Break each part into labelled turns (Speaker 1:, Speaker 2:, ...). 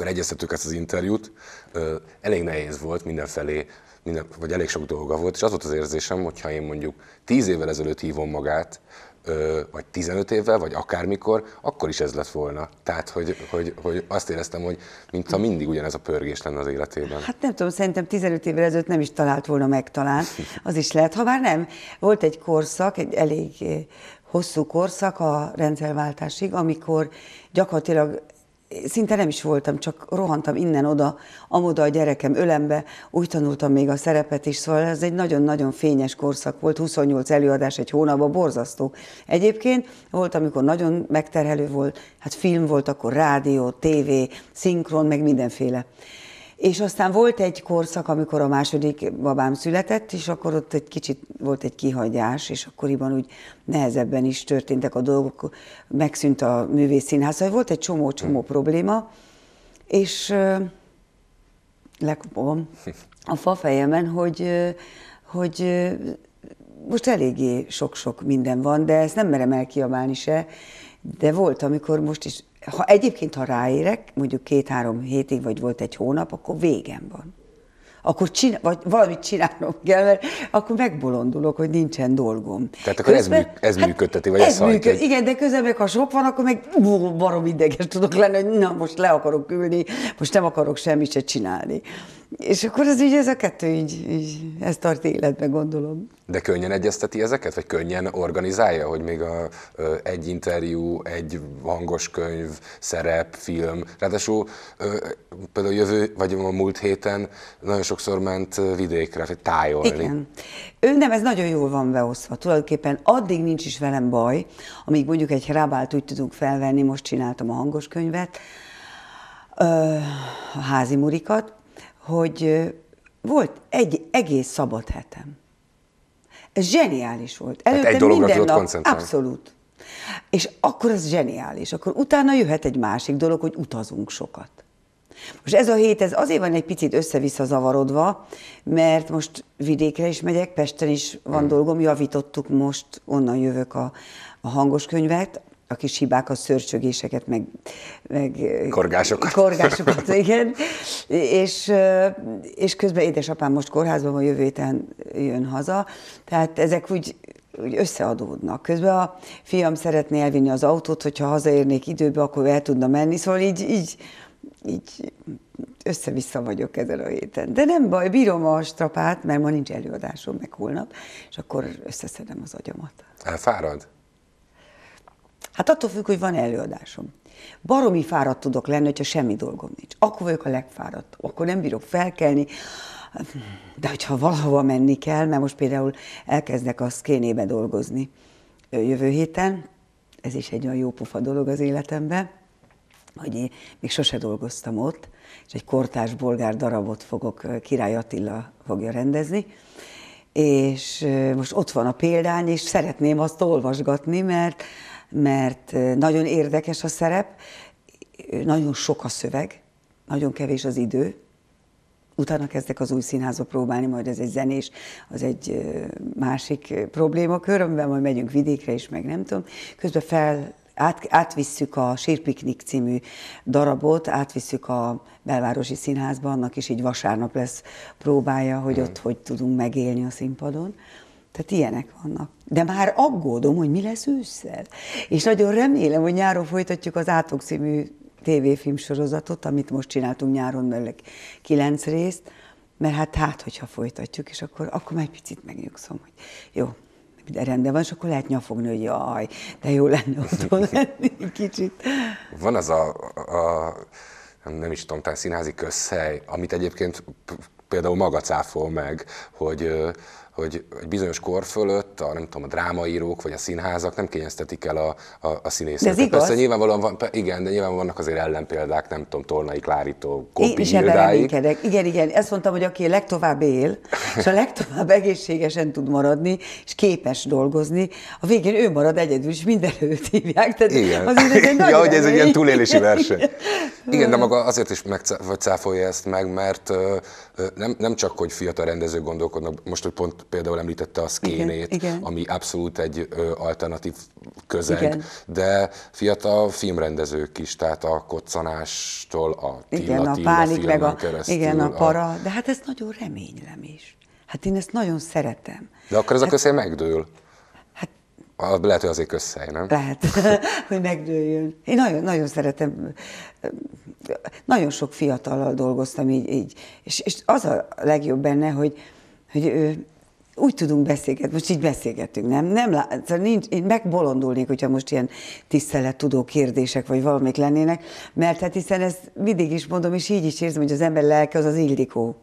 Speaker 1: akkor egyeztettük ezt az interjút. Elég nehéz volt mindenfelé, minden, vagy elég sok dolga volt, és az volt az érzésem, hogyha én mondjuk 10 évvel ezelőtt hívom magát, vagy 15 évvel, vagy akármikor, akkor is ez lett volna. Tehát, hogy, hogy, hogy azt éreztem, hogy mintha mindig ugyanez a pörgés lenne az életében. Hát
Speaker 2: nem tudom, szerintem 15 évvel ezelőtt nem is talált volna meg talán. Az is lehet, ha már nem. Volt egy korszak, egy elég eh, hosszú korszak a rendszerváltásig, amikor gyakorlatilag szinte nem is voltam, csak rohantam innen-oda, amoda a gyerekem ölembe, úgy tanultam még a szerepet is, szóval ez egy nagyon-nagyon fényes korszak volt, 28 előadás egy hónapban, borzasztó. Egyébként volt, amikor nagyon megterhelő volt, hát film volt, akkor rádió, tévé, szinkron, meg mindenféle. És aztán volt egy korszak, amikor a második babám született, és akkor ott egy kicsit volt egy kihagyás, és akkoriban úgy nehezebben is történtek a dolgok, megszűnt a színház, szóval volt egy csomó-csomó probléma, és lekopom a fafejemen, hogy, hogy most eléggé sok-sok minden van, de ezt nem merem elkiabálni se, de volt, amikor most is ha egyébként, ha ráérek, mondjuk két-három hétig, vagy volt egy hónap, akkor végem van. Akkor csiná, vagy valamit csinálnom kell, mert akkor megbolondulok, hogy nincsen dolgom. Tehát akkor közben, ez, mű,
Speaker 1: ez hát működteti, vagy ez, ez működ, Igen,
Speaker 2: de közben meg ha sok van, akkor meg barom ideges tudok lenni, hogy na most le akarok ülni, most nem akarok semmit se csinálni. És akkor az így, ez a kettő így, így ez tart életbe, gondolom.
Speaker 1: De könnyen egyezteti ezeket, vagy könnyen organizálja, hogy még a, ö, egy interjú, egy hangos könyv, szerep, film. Ráadásul ö, például jövő, vagy a múlt héten nagyon sokszor ment vidékre, hogy tájolni. Igen.
Speaker 2: Ő nem, ez nagyon jól van beosztva. Tulajdonképpen addig nincs is velem baj, amíg mondjuk egy rábált úgy tudunk felvenni, most csináltam a hangos könyvet, a házi murikat, hogy volt egy egész szabad hetem. Ez zseniális volt. Előtte hát egy dologra minden nap, Abszolút. És akkor ez zseniális. Akkor utána jöhet egy másik dolog, hogy utazunk sokat. Most ez a hét, ez azért van egy picit össze-vissza zavarodva, mert most vidékre is megyek, Pesten is van hmm. dolgom, javítottuk most, onnan jövök a, a hangos könyvet, a kis hibákat, szörcsögéseket, meg, meg korgásokat. korgásokat igen. és, és közben édesapám most kórházban van, jövő héten jön haza. Tehát ezek úgy, úgy összeadódnak. Közben a fiam szeretné elvinni az autót, hogyha hazaérnék időbe, akkor el tudna menni. Szóval így, így, így össze-vissza vagyok ezen a héten. De nem baj, bírom a strapát, mert ma nincs előadásom, meg holnap, és akkor összeszedem az agyamat.
Speaker 1: Elfárad?
Speaker 2: Hát attól függ, hogy van előadásom. Baromi fáradt tudok lenni, hogyha semmi dolgom nincs. Akkor vagyok a legfáradt, akkor nem bírok felkelni. De hogyha valahova menni kell, mert most például elkezdek a szkénébe dolgozni jövő héten, ez is egy olyan jó pofa dolog az életemben, hogy én még sose dolgoztam ott, és egy kortás bolgár darabot fogok, Király Attila fogja rendezni, és most ott van a példány, és szeretném azt olvasgatni, mert mert nagyon érdekes a szerep, nagyon sok a szöveg, nagyon kevés az idő, utána kezdek az új színházba próbálni, majd ez egy zenés, az egy másik problémakör, amiben majd megyünk vidékre is, meg nem tudom. Közben fel, át, átvisszük a Sírpiknik című darabot, átvisszük a belvárosi színházba, annak is így vasárnap lesz próbája, hogy hmm. ott hogy tudunk megélni a színpadon. Tehát ilyenek vannak. De már aggódom, hogy mi lesz ősszel. És nagyon remélem, hogy nyáron folytatjuk az Átok című tévéfilm sorozatot, amit most csináltunk nyáron, mert kilenc részt, mert hát hát, hogyha folytatjuk, és akkor, akkor már egy picit megnyugszom, hogy jó, de rendben van, és akkor lehet nyafogni, hogy jaj, de jó lenne otthon lenni kicsit.
Speaker 1: Van az a, a nem is tudom, talán színházi közhely, amit egyébként például maga cáfol meg, hogy hogy egy bizonyos kor fölött a, nem tudom, a drámaírók vagy a színházak nem kényeztetik el a, a, a színészeket. De ez igaz? Persze nyilvánvalóan van, igen, de nyilván vannak azért ellenpéldák, nem tudom, Tolnai Klárító, Kopi Én
Speaker 2: Igen, igen, ezt mondtam, hogy aki legtovább él, és a legtovább egészségesen tud maradni, és képes dolgozni, a végén ő marad egyedül, és minden őt hívják. Tehát igen. Azért ez egy ja, hogy ez egy ilyen túlélési verseny. Igen, de maga
Speaker 1: azért is megcáfolja ezt meg, mert nem, nem csak, hogy fiatal rendezők gondolkodnak, most, hogy pont például említette a szkénét, igen, igen. ami abszolút egy ö, alternatív közeg, igen. de fiatal filmrendezők is, tehát a koccanástól a igen, a pánik, meg a, keresztül. Igen, a para, a...
Speaker 2: de hát ez nagyon reménylem is. Hát én ezt nagyon szeretem.
Speaker 1: De akkor ez hát-, hát, a közé megdől. Hát, lehet, hogy azért közhely, nem?
Speaker 2: Lehet, hogy megdőljön. Én nagyon, nagyon szeretem, nagyon sok fiatallal dolgoztam így, így. És, és az a legjobb benne, hogy, hogy ő, úgy tudunk beszélgetni, most így beszélgetünk, nem? nem szóval nincs, én megbolondulnék, hogyha most ilyen tudó kérdések, vagy valamik lennének, mert hát hiszen ezt mindig is mondom, és így is érzem, hogy az ember lelke az az Ildikó.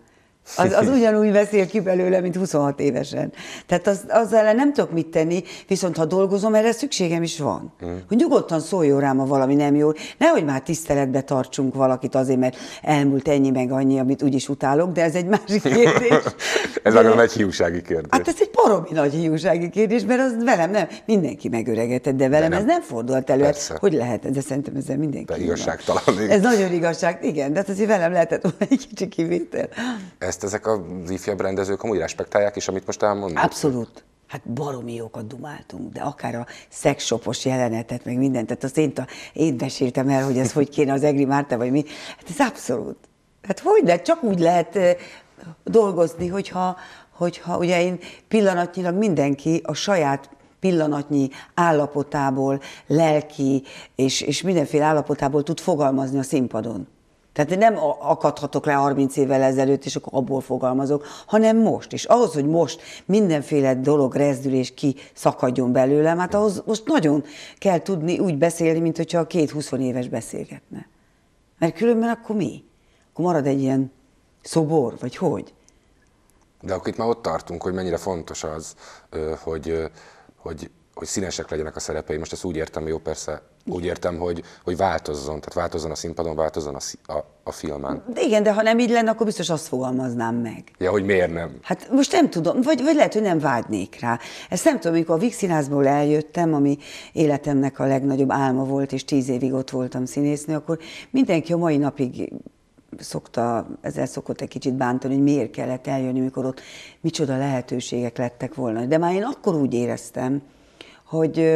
Speaker 2: Az, az ugyanúgy beszél ki belőle, mint 26 évesen. Tehát az, az ellen nem tudok mit tenni, viszont ha dolgozom, erre szükségem is van. Mm. Hogy nyugodtan szóljon rám, ha valami nem jó. Nehogy már tiszteletbe tartsunk valakit azért, mert elmúlt ennyi meg annyi, amit úgyis utálok, de ez egy másik kérdés.
Speaker 1: ez nagyon nagy hiúsági kérdés. Hát ez
Speaker 2: egy baromi nagy hiúsági kérdés, mert az velem nem, mindenki megöregedett, de velem de nem. ez nem fordult elő. Persze. Hogy lehet, de szerintem ezzel mindenki. De igazságtalan. Ez nagyon igazság, igen, de hát azért velem lehetett volna egy kicsi kivétel.
Speaker 1: Ezt ezt ezek az ifjabb rendezők amúgy respektálják is, amit most elmondnak?
Speaker 2: Abszolút. Hát baromi jókat dumáltunk, de akár a szexsopos jelenetet, meg mindent, tehát azt én, ta, én meséltem el, hogy ez hogy kéne az Egri Márta, vagy mi. Hát ez abszolút. Hát hogy lehet, csak úgy lehet dolgozni, hogyha, hogyha ugye én pillanatnyilag mindenki a saját pillanatnyi állapotából, lelki és, és mindenféle állapotából tud fogalmazni a színpadon. Tehát nem akadhatok le 30 évvel ezelőtt, és akkor abból fogalmazok, hanem most. És ahhoz, hogy most mindenféle dolog rezdül és ki szakadjon belőlem, hát ahhoz most nagyon kell tudni úgy beszélni, mint hogyha a két 20 éves beszélgetne. Mert különben akkor mi? Akkor marad egy ilyen szobor, vagy hogy? De akkor
Speaker 1: itt már ott tartunk, hogy mennyire fontos az, hogy, hogy hogy színesek legyenek a szerepei. Most ezt úgy értem, jó persze, úgy értem, hogy, hogy változzon, tehát változzon a színpadon, változzon a, a, a filmen.
Speaker 2: De igen, de ha nem így lenne, akkor biztos azt fogalmaznám meg.
Speaker 1: Ja, hogy miért nem?
Speaker 2: Hát most nem tudom, vagy, vagy lehet, hogy nem vágynék rá. Ezt nem tudom, amikor a Vix színházból eljöttem, ami életemnek a legnagyobb álma volt, és tíz évig ott voltam színésznő, akkor mindenki a mai napig szokta, ezzel szokott egy kicsit bántani, hogy miért kellett eljönni, mikor ott micsoda lehetőségek lettek volna. De már én akkor úgy éreztem, hogy,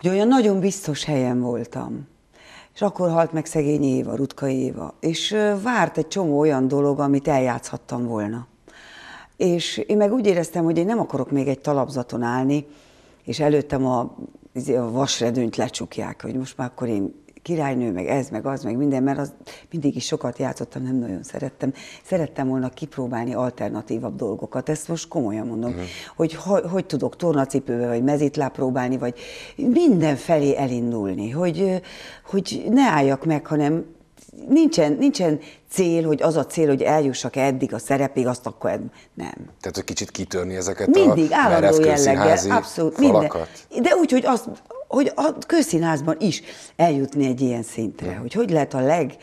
Speaker 2: hogy olyan nagyon biztos helyen voltam. És akkor halt meg szegény Éva, Rutka Éva. És várt egy csomó olyan dolog, amit eljátszhattam volna. És én meg úgy éreztem, hogy én nem akarok még egy talapzaton állni, és előttem a, izé, a vasredőnyt lecsukják, hogy most már akkor én királynő, meg ez, meg az, meg minden, mert az mindig is sokat játszottam, nem nagyon szerettem. Szerettem volna kipróbálni alternatívabb dolgokat. Ezt most komolyan mondom, uh-huh. hogy ha, hogy tudok tornacipőbe, vagy mezitlá próbálni, vagy mindenfelé elindulni, hogy, hogy ne álljak meg, hanem nincsen, nincsen cél, hogy az a cél, hogy eljussak -e eddig a szerepig, azt akkor ed- nem.
Speaker 1: Tehát, hogy kicsit kitörni ezeket
Speaker 2: Mindig, a állandó jelleggel, abszolút, falakat. minden. De úgy, hogy azt, hogy a közszínházban is eljutni egy ilyen szintre, hogy hogy lehet a leg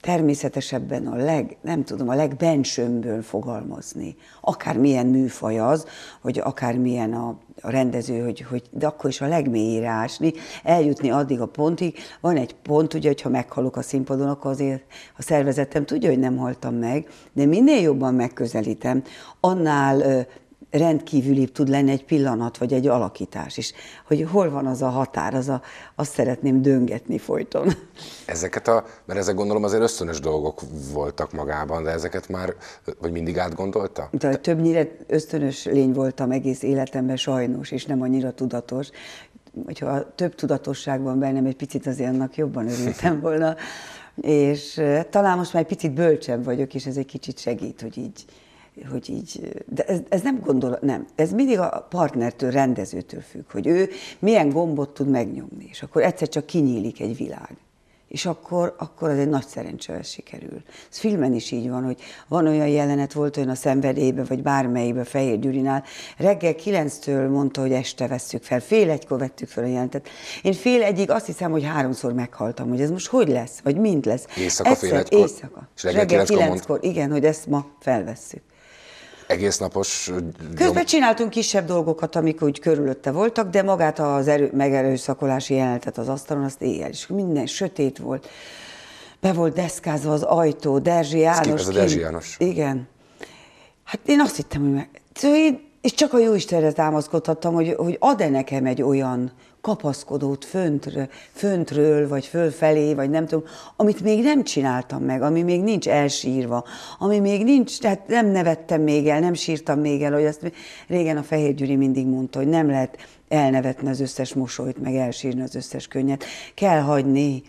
Speaker 2: természetesebben a leg, nem tudom, a legbensőmből fogalmazni. Akármilyen műfaj az, hogy akármilyen a, a rendező, hogy, hogy, de akkor is a legmélyére ásni, eljutni addig a pontig. Van egy pont, ugye, hogyha meghalok a színpadon, akkor azért a szervezetem tudja, hogy nem haltam meg, de minél jobban megközelítem, annál rendkívüli tud lenni egy pillanat, vagy egy alakítás is. Hogy hol van az a határ, az a, azt szeretném döngetni folyton.
Speaker 1: Ezeket a, mert ezek gondolom azért ösztönös dolgok voltak magában, de ezeket már, vagy mindig átgondolta?
Speaker 2: De Te... többnyire ösztönös lény voltam egész életemben sajnos, és nem annyira tudatos. Hogyha több tudatosság van bennem, egy picit azért annak jobban örültem volna. és eh, talán most már egy picit bölcsebb vagyok, és ez egy kicsit segít, hogy így hogy így, de ez, ez nem gondol, nem, ez mindig a partnertől, rendezőtől függ, hogy ő milyen gombot tud megnyomni, és akkor egyszer csak kinyílik egy világ. És akkor, akkor az egy nagy szerencsével sikerül. Ez filmen is így van, hogy van olyan jelenet, volt olyan a szenvedélyben, vagy bármelyikben, Fehér Gyurinál, reggel kilenctől mondta, hogy este vesszük fel, fél egykor vettük fel a jelentet. Én fél egyig azt hiszem, hogy háromszor meghaltam, hogy ez most hogy lesz, vagy mind lesz. Éjszaka Egyszer, fél egykor? Éjszaka. És reggel, reggel kilenckor, kilenckor mond... igen, hogy ezt ma felvesszük
Speaker 1: egész napos... Közben gyom...
Speaker 2: csináltunk kisebb dolgokat, amik úgy körülötte voltak, de magát az erő, megerőszakolási jelenetet az asztalon, azt éjjel is minden sötét volt. Be volt deszkázva az ajtó, Derzsi János. Ez, a Derzsi János. igen. Hát én azt hittem, hogy meg... Szóval én és csak a Jóistenre támaszkodhattam, hogy, hogy ad-e nekem egy olyan kapaszkodót föntről, föntről, vagy fölfelé, vagy nem tudom, amit még nem csináltam meg, ami még nincs elsírva, ami még nincs, tehát nem nevettem még el, nem sírtam még el, hogy azt régen a Fehér Gyuri mindig mondta, hogy nem lehet elnevetni az összes mosolyt, meg elsírni az összes könnyet. Kell hagyni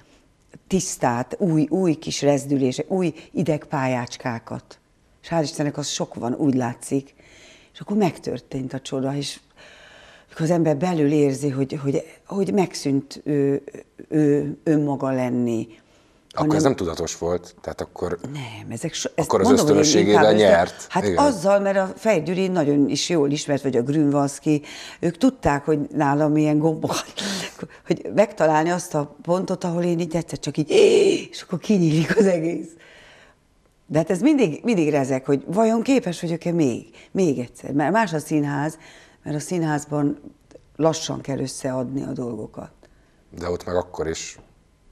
Speaker 2: tisztát, új, új kis rezdülése, új idegpályácskákat. És hál' Istennek az sok van, úgy látszik, és akkor megtörtént a csoda, és akkor az ember belül érzi, hogy, hogy, hogy megszűnt ő, ő, önmaga lenni. Akkor hanem... ez nem
Speaker 1: tudatos volt, tehát akkor... Nem, ezek so, ezt Akkor az ösztönösségével nyert. hát Igen. azzal,
Speaker 2: mert a Fejgyüri nagyon is jól ismert, vagy a Grünvalszki, ők tudták, hogy nálam ilyen gombokat, hogy megtalálni azt a pontot, ahol én így egyszer csak így, és akkor kinyílik az egész. De hát ez mindig, mindig rezek, hogy vajon képes vagyok-e még, még egyszer. Mert más a színház, mert a színházban lassan kell összeadni a dolgokat.
Speaker 1: De ott meg akkor is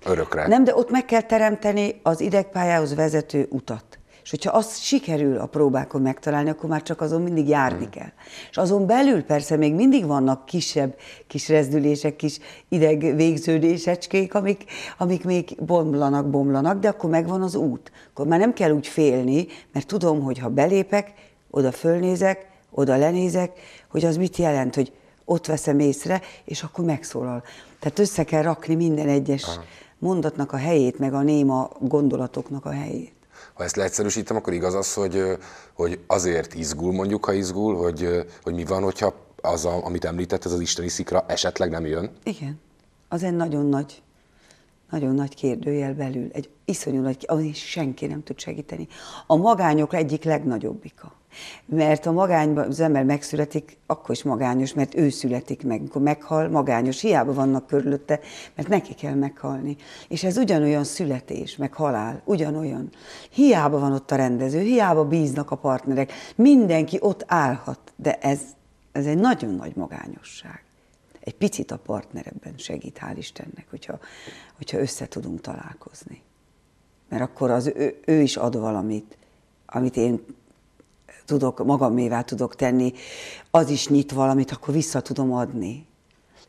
Speaker 1: örökre. Nem,
Speaker 2: de ott meg kell teremteni az idegpályához vezető utat. És hogyha azt sikerül a próbákon megtalálni, akkor már csak azon mindig járni hmm. kell. És azon belül persze még mindig vannak kisebb kis rezdülések, kis ideg végződésecskék, amik, amik még bomlanak, bomlanak, de akkor megvan az út. Akkor már nem kell úgy félni, mert tudom, hogy ha belépek, oda fölnézek, oda lenézek, hogy az mit jelent, hogy ott veszem észre, és akkor megszólal. Tehát össze kell rakni minden egyes Aha. mondatnak a helyét, meg a néma gondolatoknak a helyét.
Speaker 1: Ha ezt leegyszerűsítem, akkor igaz az, hogy, hogy azért izgul, mondjuk, ha izgul, hogy, hogy mi van, hogyha az, a, amit említett, ez az isteni szikra esetleg nem jön?
Speaker 2: Igen. Az egy nagyon nagy, nagyon nagy kérdőjel belül. Egy iszonyú nagy, ahol senki nem tud segíteni. A magányok egyik legnagyobbika. Mert a magányban az ember megszületik, akkor is magányos, mert ő születik meg. Amikor meghal, magányos, hiába vannak körülötte, mert neki kell meghalni. És ez ugyanolyan születés, meg halál, ugyanolyan. Hiába van ott a rendező, hiába bíznak a partnerek, mindenki ott állhat, de ez, ez egy nagyon nagy magányosság egy picit a partner ebben segít, hál' Istennek, hogyha, hogyha össze tudunk találkozni. Mert akkor az ő, ő is ad valamit, amit én tudok, magamévá tudok tenni, az is nyit valamit, akkor vissza tudom adni.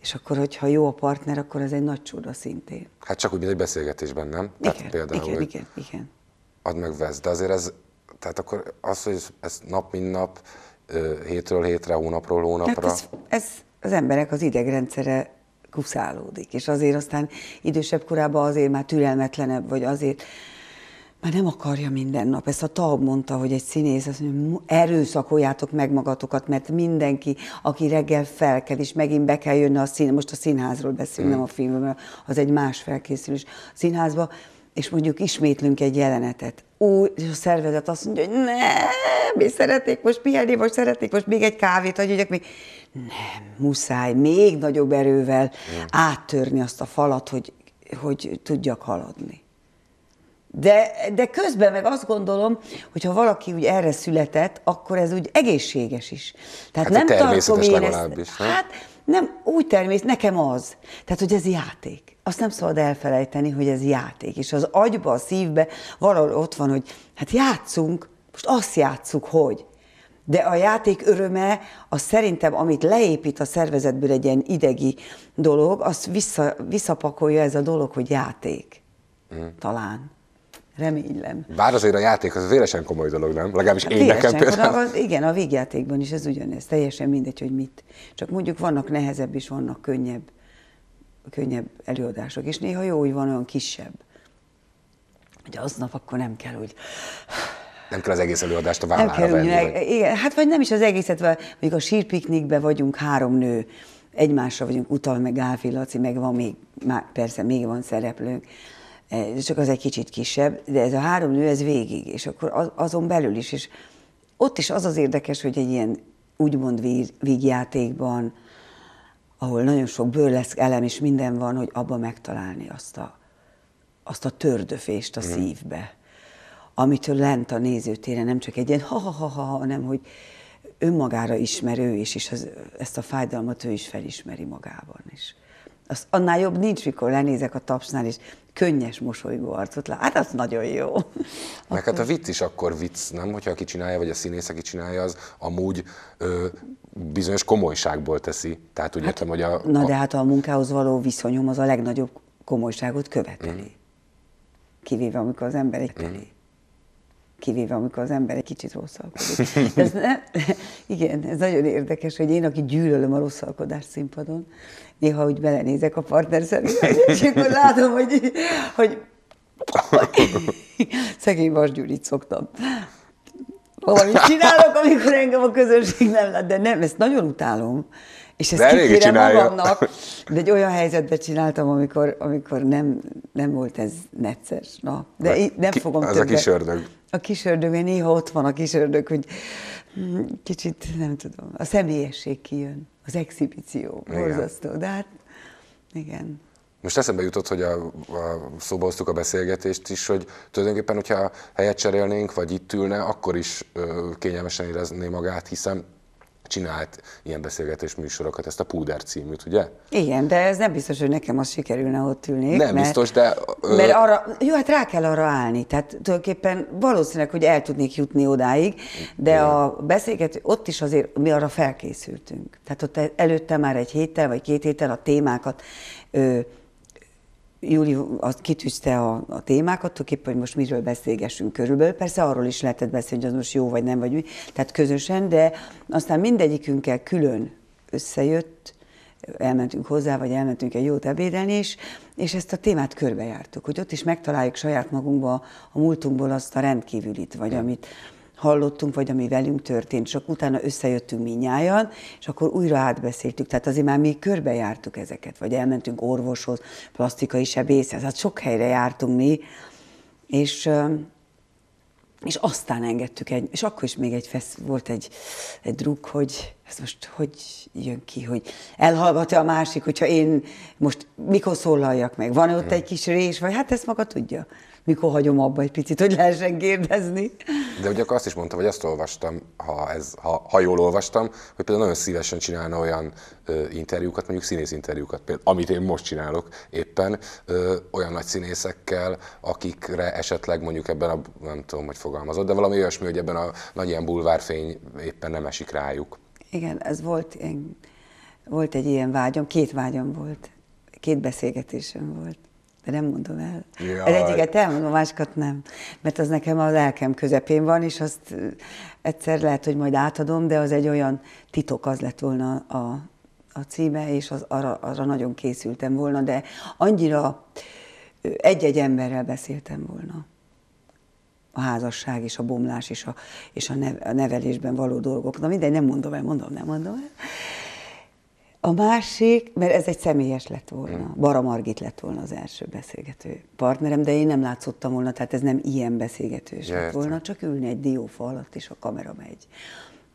Speaker 2: És akkor, hogyha jó a partner, akkor ez egy nagy csoda szintén.
Speaker 1: Hát csak úgy, mint egy beszélgetésben, nem? Igen, tehát például, igen, igen, igen. Add meg, vesz. De azért ez, tehát akkor az, hogy ez nap, mint nap, hétről hétre, hónapról hát hónapra. Hát ez,
Speaker 2: ez az emberek az idegrendszere kuszálódik, és azért aztán idősebb korában azért már türelmetlenebb, vagy azért már nem akarja minden nap. Ezt a tag mondta, hogy egy színész, azt mondja, erőszakoljátok meg magatokat, mert mindenki, aki reggel fel és megint be kell jönni a szín, most a színházról beszélünk, mm. nem a mm. filmről, mert az egy más felkészülés. A színházba, és mondjuk ismétlünk egy jelenetet. Új, és a szervezet azt mondja, hogy ne, mi szeretnék most pihenni, most szeretnék most még egy kávét, hogy még. Nem, muszáj még nagyobb erővel mm. áttörni azt a falat, hogy, hogy tudjak haladni. De, de közben meg azt gondolom, hogy ha valaki úgy erre született, akkor ez úgy egészséges is. Tehát hát nem természetes tartom én ezt. Is, hát nem úgy természet, nekem az. Tehát, hogy ez játék. Azt nem szabad elfelejteni, hogy ez játék. És az agyba, a szívbe valahol ott van, hogy hát játszunk, most azt játszuk, hogy. De a játék öröme, az szerintem, amit leépít a szervezetből egy ilyen idegi dolog, azt vissza, visszapakolja ez a dolog, hogy játék. Mm. Talán reménylem. Bár azért
Speaker 1: a játék az véresen komoly dolog, nem? Legalábbis én véresen, nekem például.
Speaker 2: Az, igen, a végjátékban is ez ugyanez, teljesen mindegy, hogy mit. Csak mondjuk vannak nehezebb és vannak könnyebb, könnyebb előadások, és néha jó, hogy van olyan kisebb. Hogy aznap akkor nem kell hogy
Speaker 1: nem kell az egész előadást a vállára nem kell venni. Ne, vagy...
Speaker 2: igen, hát vagy nem is az egészet, mondjuk a sírpiknikben vagyunk három nő, egymásra vagyunk, Utal, meg Gáfi, Laci, meg van még, persze még van szereplőnk, Eh, csak az egy kicsit kisebb, de ez a három nő, ez végig, és akkor azon belül is, és ott is az az érdekes, hogy egy ilyen úgymond vígjátékban, ahol nagyon sok lesz, elem és minden van, hogy abba megtalálni azt a, azt a tördöfést a mm. szívbe, amitől lent a nézőtére nem csak egy ilyen ha-ha-ha, ha, hanem hogy önmagára ismerő, és, és az, ezt a fájdalmat ő is felismeri magában. És, az annál jobb nincs, mikor lenézek a tapsnál, és könnyes, mosolygó arcot lát. Hát az nagyon jó.
Speaker 1: Meg hát a vicc is akkor vicc, nem? Hogyha aki csinálja, vagy a színész, aki csinálja, az amúgy ö, bizonyos komolyságból teszi. Tehát úgy hát, értem, hogy a... Na de
Speaker 2: hát a munkához való viszonyom az a legnagyobb komolyságot követeli. Mm. Kivéve, amikor az ember egy mm kivéve amikor az ember egy kicsit rosszalkodik. Ez ne, igen, ez nagyon érdekes, hogy én, aki gyűlölöm a rosszalkodás színpadon, néha úgy belenézek a partner szemébe, és akkor látom, hogy, hogy szegény Vas Gyurit szoktam. Valamit csinálok, amikor engem a közönség nem lát, de nem, ezt nagyon utálom. És ezt kikérem magamnak, de egy olyan helyzetben csináltam, amikor, amikor nem, nem volt ez necces. Na, de, de nem ki, fogom Az többet. a kis ördög a mert néha ott van a kisördög, hogy hm, kicsit, nem tudom, a személyesség kijön, az exhibíció, borzasztó, de hát igen.
Speaker 1: Most eszembe jutott, hogy a, a szóba hoztuk a beszélgetést is, hogy tulajdonképpen, hogyha helyet cserélnénk, vagy itt ülne, akkor is ö, kényelmesen érezné magát, hiszen csinált ilyen beszélgetés műsorokat, ezt a Púder címűt, ugye?
Speaker 2: Igen, de ez nem biztos, hogy nekem az sikerülne ott ülni. Nem mert, biztos,
Speaker 1: de... Ö... Mert arra,
Speaker 2: jó, hát rá kell arra állni, tehát tulajdonképpen valószínűleg, hogy el tudnék jutni odáig, de Igen. a beszélgető, ott is azért mi arra felkészültünk. Tehát ott előtte már egy héttel vagy két héttel a témákat ö, Júli azt kitűzte a, a témákat, tulajdonképpen, hogy most miről beszélgessünk körülbelül. Persze arról is lehetett beszélni, hogy az most jó vagy nem, vagy mi, tehát közösen, de aztán mindegyikünkkel külön összejött, elmentünk hozzá, vagy elmentünk egy jót ebédelni, és, és ezt a témát körbejártuk, hogy ott is megtaláljuk saját magunkba, a múltunkból azt a rendkívülit, vagy amit, hallottunk, vagy ami velünk történt, és akkor utána összejöttünk minnyáján, és akkor újra átbeszéltük. Tehát azért már mi körbejártuk ezeket, vagy elmentünk orvoshoz, plastikai sebészhez, hát sok helyre jártunk mi, és és aztán engedtük egy, és akkor is még egy fesz, volt egy, egy druk, hogy ez most hogy jön ki, hogy elhallgatja a másik, hogyha én most mikor szólaljak meg, van ott egy kis rés, vagy hát ezt maga tudja mikor hagyom abba egy picit, hogy lehessen kérdezni.
Speaker 1: De ugye akkor azt is mondta, vagy azt olvastam, ha, ez, ha, ha jól olvastam, hogy például nagyon szívesen csinálna olyan ö, interjúkat, mondjuk színész interjúkat, például, amit én most csinálok éppen, ö, olyan nagy színészekkel, akikre esetleg mondjuk ebben a, nem tudom, hogy fogalmazott, de valami olyasmi, hogy ebben a nagy ilyen bulvárfény éppen nem esik rájuk.
Speaker 2: Igen, ez volt, én, volt egy ilyen vágyam, két vágyam volt, két beszélgetésem volt de nem mondom el. Jaj. Az egyiket elmondom, másikat nem. Mert az nekem a lelkem közepén van, és azt egyszer lehet, hogy majd átadom, de az egy olyan titok az lett volna a, a címe, és az, arra, arra nagyon készültem volna, de annyira egy-egy emberrel beszéltem volna. A házasság és a bomlás és a, és a, nev, a nevelésben való dolgok. Na mindegy, nem mondom el, mondom, nem mondom el. A másik, mert ez egy személyes lett volna. Hmm. Bara Margit lett volna az első beszélgető partnerem, de én nem látszottam volna, tehát ez nem ilyen beszélgetős lett volna, csak ülni egy diófa alatt, és a kamera megy.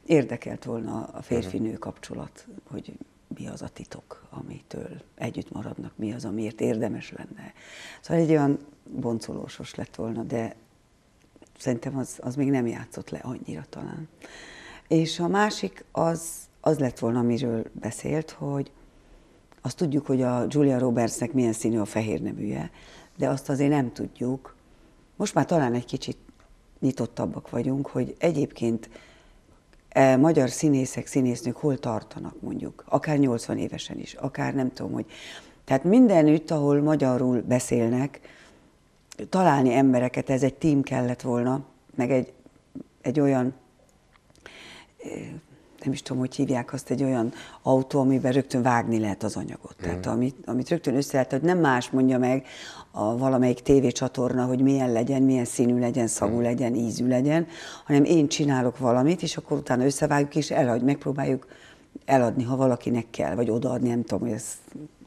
Speaker 2: Érdekelt volna a férfi-nő hmm. kapcsolat, hogy mi az a titok, amitől együtt maradnak, mi az, amiért érdemes lenne. Szóval egy olyan boncolósos lett volna, de szerintem az, az még nem játszott le annyira talán. És a másik az az lett volna, amiről beszélt, hogy azt tudjuk, hogy a Julia Robertsnek milyen színű a fehér neműje, de azt azért nem tudjuk. Most már talán egy kicsit nyitottabbak vagyunk, hogy egyébként e, magyar színészek, színésznők hol tartanak mondjuk, akár 80 évesen is, akár nem tudom, hogy... Tehát mindenütt, ahol magyarul beszélnek, találni embereket, ez egy tím kellett volna, meg egy, egy olyan e, nem is tudom, hogy hívják azt, egy olyan autó, amiben rögtön vágni lehet az anyagot. Mm. Tehát mhm. amit, amit rögtön össze lehet, hogy nem más mondja meg a valamelyik tévécsatorna, hogy milyen legyen, milyen színű legyen, szagú mm. legyen, ízű legyen, hanem én csinálok valamit, és akkor utána összevágjuk, és elhagy, megpróbáljuk eladni, ha valakinek kell, vagy odaadni, nem tudom, hogy ezt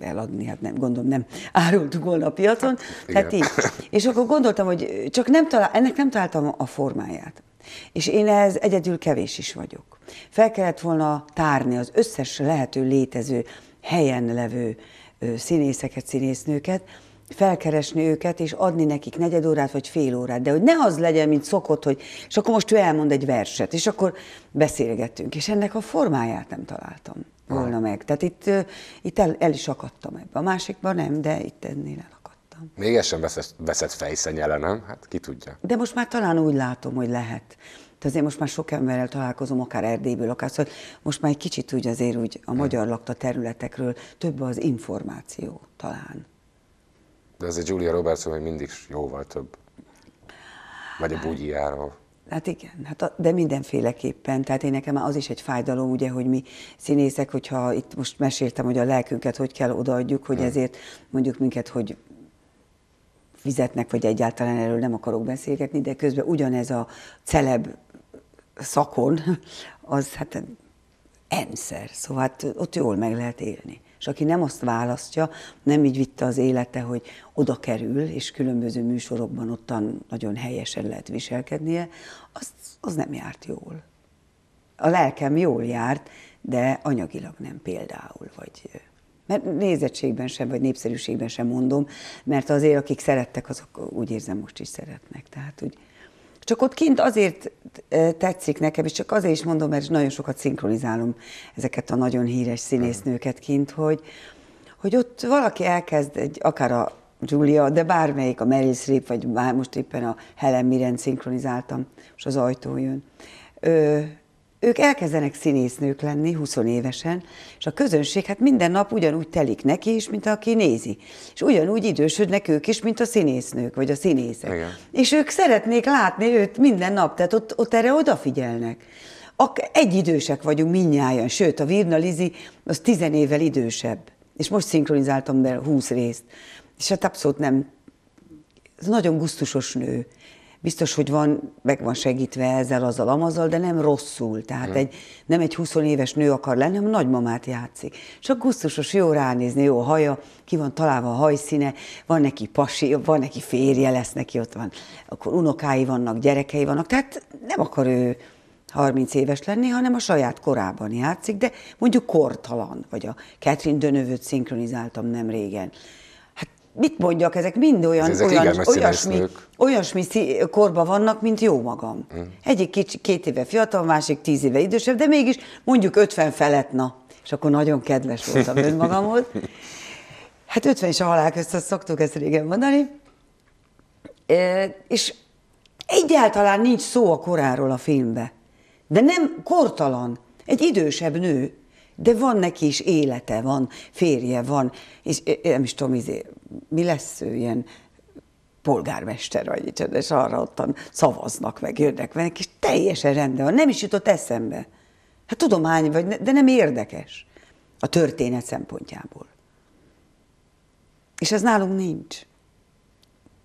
Speaker 2: eladni, hát nem, gondolom nem árultuk volna a piacon. Hát, Tehát így. És akkor gondoltam, hogy csak nem talál, ennek nem találtam a formáját. És én ehhez egyedül kevés is vagyok. Fel kellett volna tárni az összes lehető létező helyen levő színészeket, színésznőket, felkeresni őket, és adni nekik negyed órát vagy fél órát, de hogy ne az legyen, mint szokott, hogy és akkor most ő elmond egy verset, és akkor beszélgettünk, és ennek a formáját nem találtam volna meg. Tehát itt, itt el, el is akadtam ebbe. A másikban nem, de itt ennél el
Speaker 1: jártam. Még ezt sem veszed, veszed fejszennyele, nem? Hát ki tudja.
Speaker 2: De most már talán úgy látom, hogy lehet. Tehát azért most már sok emberrel találkozom, akár Erdélyből, akár szóval most már egy kicsit úgy azért úgy a magyar lakta területekről több az információ
Speaker 1: talán. De azért Julia Roberts, hogy mindig jóval több. Vagy a bugyjáról.
Speaker 2: Hát igen, hát a, de mindenféleképpen. Tehát én nekem az is egy fájdalom, ugye, hogy mi színészek, hogyha itt most meséltem, hogy a lelkünket hogy kell odaadjuk, hogy hmm. ezért mondjuk minket, hogy fizetnek, vagy egyáltalán erről nem akarok beszélgetni, de közben ugyanez a celeb szakon, az hát enszer, szóval hát ott jól meg lehet élni. És aki nem azt választja, nem így vitte az élete, hogy oda kerül, és különböző műsorokban ottan nagyon helyesen lehet viselkednie, az, az nem járt jól. A lelkem jól járt, de anyagilag nem például, vagy mert nézettségben sem, vagy népszerűségben sem mondom, mert azért, akik szerettek, azok úgy érzem most is szeretnek. Tehát úgy, csak ott kint azért e, tetszik nekem, és csak azért is mondom, mert nagyon sokat szinkronizálom ezeket a nagyon híres színésznőket kint, hogy, hogy ott valaki elkezd, egy, akár a Julia, de bármelyik, a Meryl Streep, vagy bár most éppen a Helen Mirren szinkronizáltam, és az ajtó jön. Ö, ők elkezdenek színésznők lenni 20 évesen, és a közönség hát minden nap ugyanúgy telik neki is, mint aki nézi. És ugyanúgy idősödnek ők is, mint a színésznők, vagy a színészek. Igen. És ők szeretnék látni őt minden nap, tehát ott, ott erre odafigyelnek. Ak- egy idősek vagyunk minnyáján, sőt, a Virna Lizi az tizen évvel idősebb. És most szinkronizáltam be 20 részt. És hát abszolút nem, ez nagyon gusztusos nő biztos, hogy van, meg van segítve ezzel, azzal, amazzal, de nem rosszul. Tehát hmm. egy, nem egy 20 éves nő akar lenni, hanem nagymamát játszik. Csak gusztusos, jó ránézni, jó haja, ki van találva a hajszíne, van neki pasi, van neki férje, lesz neki ott van, akkor unokái vannak, gyerekei vannak, tehát nem akar ő 30 éves lenni, hanem a saját korában játszik, de mondjuk kortalan, vagy a Catherine Dönövőt szinkronizáltam nem régen mit mondjak, ezek mind olyan, ezek olyan olyasmi, olyasmi korba vannak, mint jó magam. Mm. Egyik kicsi, két éve fiatal, másik tíz éve idősebb, de mégis mondjuk ötven felett, na. És akkor nagyon kedves voltam önmagamhoz. Hát ötven is a halál közt, azt szoktuk ezt régen mondani. E, és egyáltalán nincs szó a koráról a filmbe. De nem kortalan, egy idősebb nő, de van neki is élete, van férje, van, és nem is tudom, izé, mi lesz ő ilyen polgármester vagy így, és arra ottan szavaznak, meg jönnek velek, és teljesen rendben van, nem is jutott eszembe. Hát tudomány vagy, de nem érdekes a történet szempontjából. És ez nálunk nincs.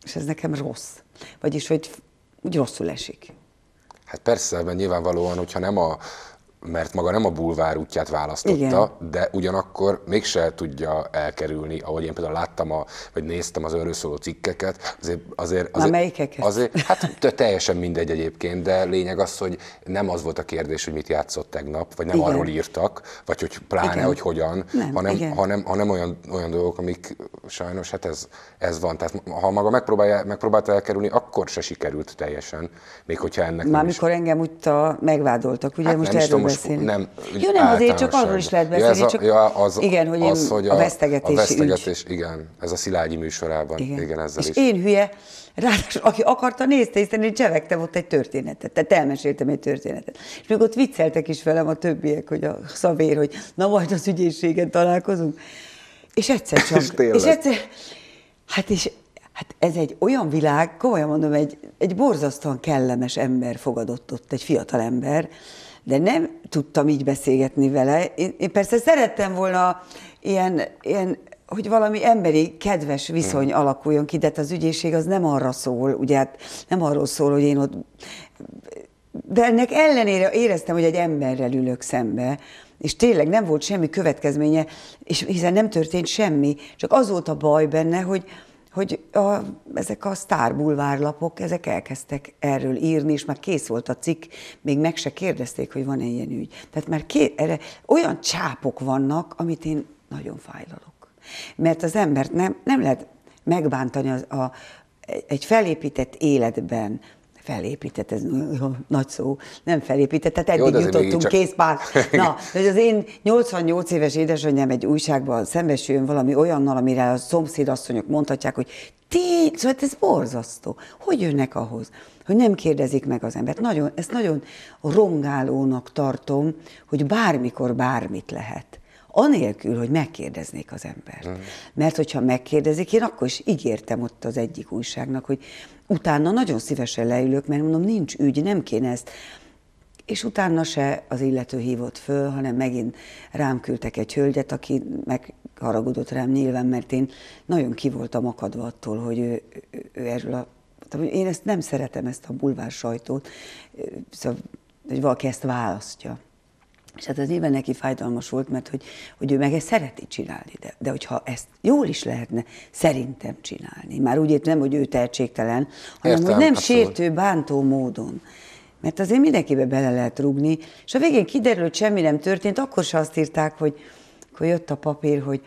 Speaker 2: És ez nekem rossz. Vagyis, hogy úgy rosszul esik.
Speaker 1: Hát persze, mert nyilvánvalóan, hogyha nem a mert maga nem a bulvár útját választotta, Igen. de ugyanakkor mégse tudja elkerülni, ahogy én például láttam, a, vagy néztem az őről szóló cikkeket, azért... azért, azért Na, melyikeket? Azért, hát teljesen mindegy egyébként, de lényeg az, hogy nem az volt a kérdés, hogy mit játszott tegnap, vagy nem Igen. arról írtak, vagy hogy pláne, Igen. hogy hogyan, nem, hanem, hanem, hanem olyan, olyan dolgok, amik sajnos, hát ez, ez van. Tehát ha maga megpróbálja, megpróbálta elkerülni, akkor se sikerült teljesen, még hogyha ennek Már nem mikor
Speaker 2: is. engem úgy megvádoltak, ugye hát most erről beszélni. Nem, Jó, nem azért, csak arról is lehet beszélni, ja, a, csak ja, az, igen, hogy, az, hogy a, a vesztegetés. a vesztegetés,
Speaker 1: ügy. igen, ez a Szilágyi műsorában, igen, igen ezzel És is. én
Speaker 2: hülye, ráadásul aki akarta, nézte, hiszen én csevegtem ott egy történetet, tehát elmeséltem egy történetet. És még ott vicceltek is velem a többiek, hogy a szavér, hogy na majd az ügyészségen találkozunk. És egyszer csak. És, és egyszer, hát és Hát ez egy olyan világ, komolyan mondom, egy, egy borzasztóan kellemes ember fogadott ott, egy fiatal ember, de nem tudtam így beszélgetni vele. Én, én persze szerettem volna ilyen, ilyen hogy valami emberi, kedves viszony hmm. alakuljon ki, de hát az ügyészség az nem arra szól, ugye hát nem arról szól, hogy én ott... De ennek ellenére éreztem, hogy egy emberrel ülök szembe, és tényleg nem volt semmi következménye, és hiszen nem történt semmi, csak az volt a baj benne, hogy, hogy a, ezek a sztárbulvárlapok, ezek elkezdtek erről írni, és már kész volt a cikk, még meg se kérdezték, hogy van-e ilyen ügy. Tehát már ké, erre olyan csápok vannak, amit én nagyon fájlalok. Mert az embert nem, nem lehet megbántani az, a, egy felépített életben, felépített, ez nagy szó, nem felépített, tehát eddig Jó, jutottunk csak... készpár. Na, hogy az én 88 éves édesanyám egy újságban szembesüljön valami olyannal, amire a szomszédasszonyok mondhatják, hogy ti, szóval ez borzasztó. Hogy jönnek ahhoz, hogy nem kérdezik meg az embert? Nagyon, ezt nagyon rongálónak tartom, hogy bármikor bármit lehet anélkül, hogy megkérdeznék az embert. Mert hogyha megkérdezik, én akkor is ígértem ott az egyik újságnak, hogy utána nagyon szívesen leülök, mert mondom, nincs ügy, nem kéne ezt. És utána se az illető hívott föl, hanem megint rám küldtek egy hölgyet, aki megharagudott rám nyilván, mert én nagyon kivoltam akadva attól, hogy ő, ő, ő erről a én ezt nem szeretem, ezt a bulvár sajtót, szóval, hogy valaki ezt választja. És hát az nyilván neki fájdalmas volt, mert hogy, hogy ő meg ezt szereti csinálni, de, de hogyha ezt jól is lehetne szerintem csinálni, már úgy értem, hogy ő tehetségtelen, hanem Értem, hogy nem abszolút. sértő, bántó módon. Mert azért mindenkibe bele lehet rugni, és a végén kiderül, hogy semmi nem történt, akkor se azt írták, hogy akkor jött a papír, hogy,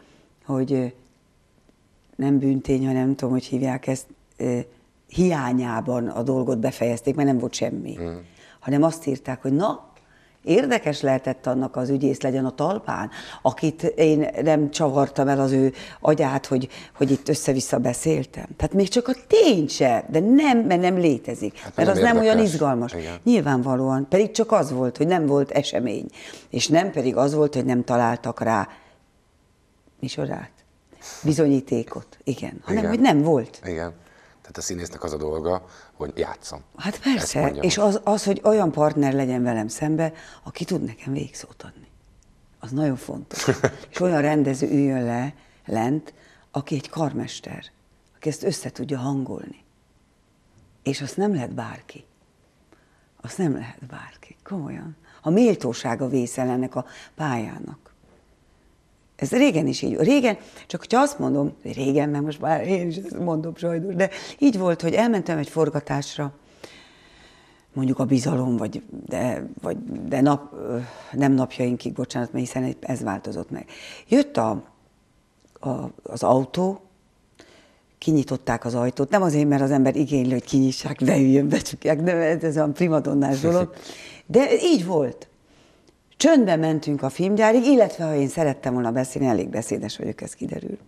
Speaker 2: hogy nem büntény, hanem nem tudom, hogy hívják ezt, hiányában a dolgot befejezték, mert nem volt semmi. Mm. Hanem azt írták, hogy na, Érdekes lehetett annak az ügyész legyen a talpán, akit én nem csavartam el az ő agyát, hogy, hogy itt össze-vissza beszéltem. Tehát még csak a tény se, de nem, mert nem létezik. Hát mert nem az érdekes. nem olyan izgalmas. Igen. Nyilvánvalóan. Pedig csak az volt, hogy nem volt esemény. És nem pedig az volt, hogy nem találtak rá misorát, bizonyítékot. Igen. Hanem, Igen. hogy nem volt.
Speaker 1: Igen. Hát a színésznek az a dolga, hogy játszom.
Speaker 2: Hát persze, és az, az, hogy olyan partner legyen velem szembe, aki tud nekem végszót adni. Az nagyon fontos. és olyan rendező üljön le lent, aki egy karmester, aki ezt össze tudja hangolni. És azt nem lehet bárki. Azt nem lehet bárki, komolyan. A méltósága vészel ennek a pályának. Ez régen is így volt. Régen, csak hogyha azt mondom, hogy régen, mert most már én is ezt mondom sajnos, de így volt, hogy elmentem egy forgatásra, mondjuk a bizalom, vagy, de, vagy, de nap, nem napjainkig, bocsánat, mert hiszen ez változott meg. Jött a, a, az autó, kinyitották az ajtót, nem azért, mert az ember igényli, hogy kinyissák, beüljön, becsukják, de ez olyan primadonnás dolog, de így volt. Csöndbe mentünk a filmgyárig, illetve ha én szerettem volna beszélni, elég beszédes vagyok, ez kiderül.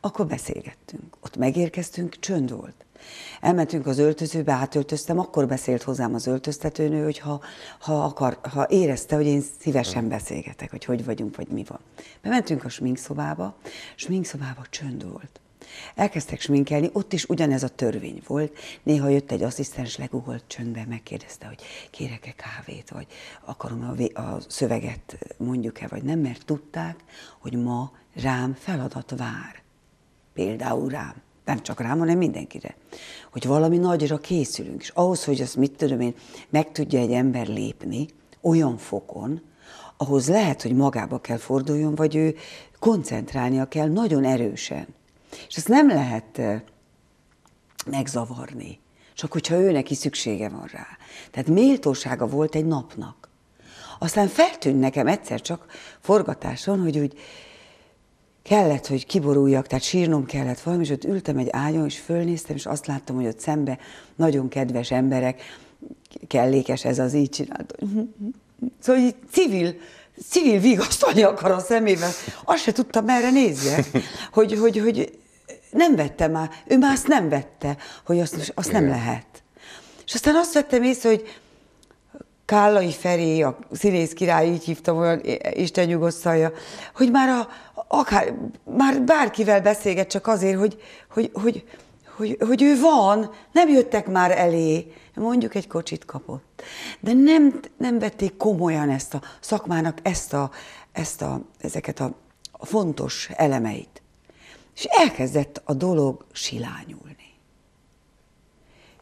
Speaker 2: Akkor beszélgettünk. Ott megérkeztünk, csönd volt. Elmentünk az öltözőbe, átöltöztem, akkor beszélt hozzám az öltöztetőnő, hogy ha, ha, akar, ha érezte, hogy én szívesen beszélgetek, hogy hogy vagyunk, vagy mi van. Bementünk a sminkszobába, sminkszobába csönd volt. Elkezdtek sminkelni, ott is ugyanez a törvény volt. Néha jött egy asszisztens, legugolt csöndbe, megkérdezte, hogy kérek-e kávét, vagy akarom a, a szöveget mondjuk-e, vagy nem, mert tudták, hogy ma rám feladat vár. Például rám nem csak rám, hanem mindenkire, hogy valami nagyra készülünk, és ahhoz, hogy azt mit tudom én, meg tudja egy ember lépni olyan fokon, ahhoz lehet, hogy magába kell forduljon, vagy ő koncentrálnia kell nagyon erősen. És ezt nem lehet megzavarni. Csak hogyha ő neki szüksége van rá. Tehát méltósága volt egy napnak. Aztán feltűnt nekem egyszer csak forgatáson, hogy úgy kellett, hogy kiboruljak, tehát sírnom kellett valami, és ott ültem egy ágyon, és fölnéztem, és azt láttam, hogy ott szembe nagyon kedves emberek, kellékes ez az így csinált. Szóval így civil, civil vigasztalni akar a szemével. Azt se tudtam, merre nézzek, hogy, hogy, hogy nem vette már, ő már azt nem vette, hogy azt, azt nem lehet. És aztán azt vettem észre, hogy Kállai Feri, a színész király, így hívtam olyan Isten nyugosztalja, hogy már, a, akár, már bárkivel beszélget csak azért, hogy, hogy, hogy, hogy, hogy ő van, nem jöttek már elé, mondjuk egy kocsit kapott. De nem, nem vették komolyan ezt a szakmának, ezt a, ezt a, ezeket a fontos elemeit. És elkezdett a dolog silányulni.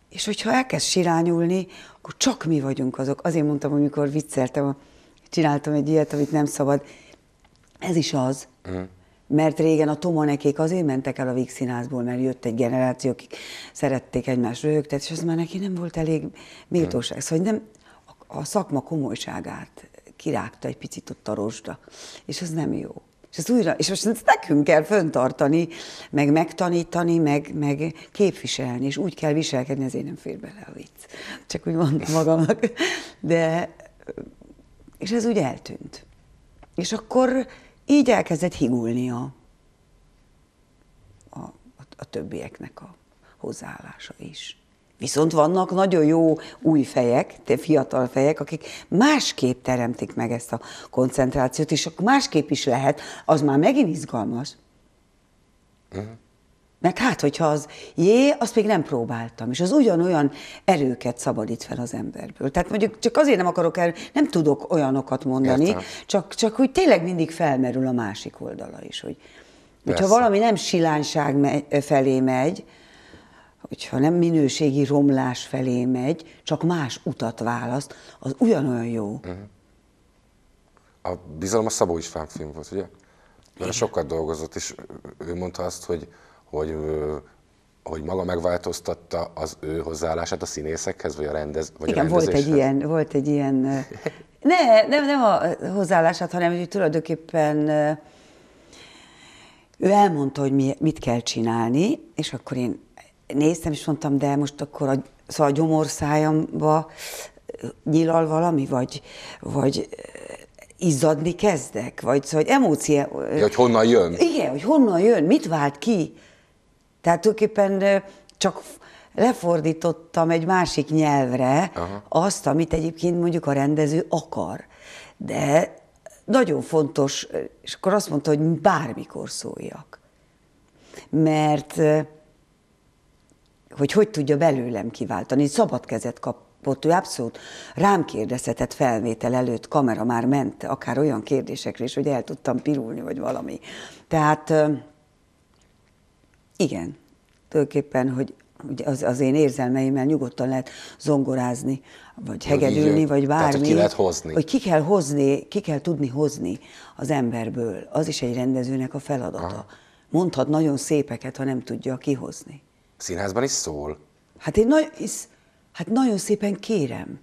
Speaker 2: És hogyha elkezd silányulni, akkor csak mi vagyunk azok. Azért mondtam, amikor vicceltem, csináltam egy ilyet, amit nem szabad. Ez is az, uh-huh. mert régen a tomanekék azért mentek el a vígszínházból, mert jött egy generáció, akik szerették egymást röhögtet, és az már neki nem volt elég méltóság. Hmm. Szóval nem, a, a szakma komolyságát kirágta egy picit ott a rozsda, és az nem jó. És ez újra, és most ezt nekünk kell föntartani, meg megtanítani, meg, meg képviselni, és úgy kell viselkedni, ezért nem fér bele a vicc. Csak úgy mondtam magamnak. De, és ez úgy eltűnt. És akkor így elkezdett higulni a, a, a többieknek a hozzáállása is. Viszont vannak nagyon jó új fejek, fiatal fejek, akik másképp teremtik meg ezt a koncentrációt, és akkor másképp is lehet, az már megint izgalmas. Uh-huh. Mert hát, hogyha az jé, azt még nem próbáltam, és az ugyanolyan erőket szabadít fel az emberből. Tehát mondjuk csak azért nem akarok el, nem tudok olyanokat mondani, Értem. csak, csak hogy tényleg mindig felmerül a másik oldala is, hogy Persze. hogyha valami nem silánság felé megy, hogyha nem minőségi romlás felé megy, csak más utat választ, az ugyanolyan jó. Uh-huh.
Speaker 1: A bizalom a Szabó István film volt, ugye? Nagyon sokat dolgozott, és ő mondta azt, hogy, hogy, hogy maga megváltoztatta az ő hozzáállását a színészekhez, vagy a rendez, vagy Igen, a volt egy ilyen,
Speaker 2: volt egy ilyen, ne, nem, nem a hozzáállását, hanem hogy tulajdonképpen ő elmondta, hogy mi, mit kell csinálni, és akkor én néztem, és mondtam, de most akkor a, szóval a gyomorszájamba nyilal valami, vagy, vagy eh, izzadni kezdek, vagy szóval, hogy emócia... De, eh, hogy
Speaker 1: honnan jön? Igen,
Speaker 2: hogy honnan jön, mit vált ki. Tehát tulajdonképpen eh, csak lefordítottam egy másik nyelvre Aha. azt, amit egyébként mondjuk a rendező akar. De nagyon fontos, és akkor azt mondta, hogy bármikor szóljak. Mert hogy hogy tudja belőlem kiváltani. Szabad kezet kapott, ő abszolút rám kérdezhetett felvétel előtt, kamera már ment, akár olyan kérdésekre is, hogy el tudtam pirulni, vagy valami. Tehát igen, tulajdonképpen, hogy az, az én érzelmeimmel nyugodtan lehet zongorázni, vagy hegedülni, vagy bármi. Tehát, hogy ki lehet hozni. Hogy ki kell hozni, ki kell tudni hozni az emberből. Az is egy rendezőnek a feladata. Aha. Mondhat nagyon szépeket, ha nem tudja kihozni. Színházban is szól? Hát én nagy, is, hát nagyon szépen kérem.